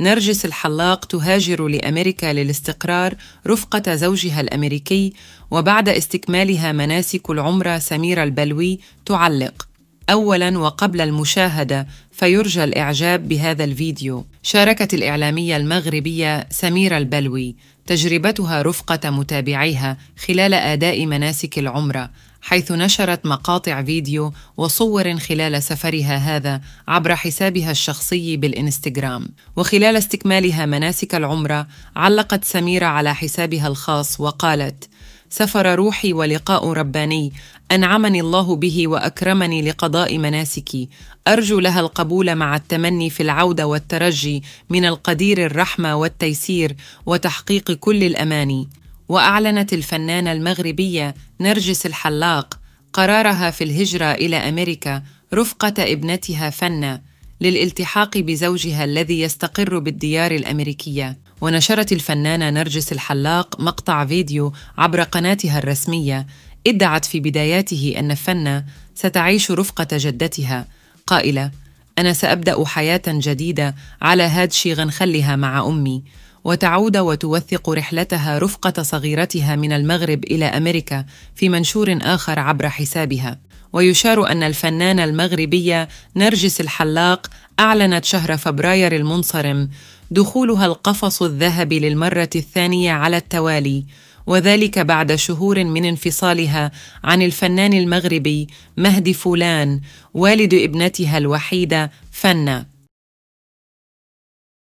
نرجس الحلاق تهاجر لامريكا للاستقرار رفقه زوجها الامريكي وبعد استكمالها مناسك العمره سميره البلوي تعلق اولا وقبل المشاهده فيرجى الاعجاب بهذا الفيديو شاركت الاعلاميه المغربيه سميره البلوي تجربتها رفقة متابعيها خلال أداء مناسك العمرة حيث نشرت مقاطع فيديو وصور خلال سفرها هذا عبر حسابها الشخصي بالإنستغرام وخلال استكمالها مناسك العمرة علقت سميرة على حسابها الخاص وقالت سفر روحي ولقاء رباني انعمني الله به واكرمني لقضاء مناسكي ارجو لها القبول مع التمني في العوده والترجي من القدير الرحمه والتيسير وتحقيق كل الاماني واعلنت الفنانه المغربيه نرجس الحلاق قرارها في الهجره الى امريكا رفقه ابنتها فنه للالتحاق بزوجها الذي يستقر بالديار الامريكيه ونشرت الفنانه نرجس الحلاق مقطع فيديو عبر قناتها الرسميه ادعت في بداياته ان فنا ستعيش رفقه جدتها قائله انا سابدا حياه جديده على هادشي غنخلها مع امي وتعود وتوثق رحلتها رفقه صغيرتها من المغرب الى امريكا في منشور اخر عبر حسابها ويشار أن الفنانة المغربية نرجس الحلاق أعلنت شهر فبراير المنصرم دخولها القفص الذهبي للمرة الثانية على التوالي وذلك بعد شهور من انفصالها عن الفنان المغربي مهدي فولان والد ابنتها الوحيدة فنّا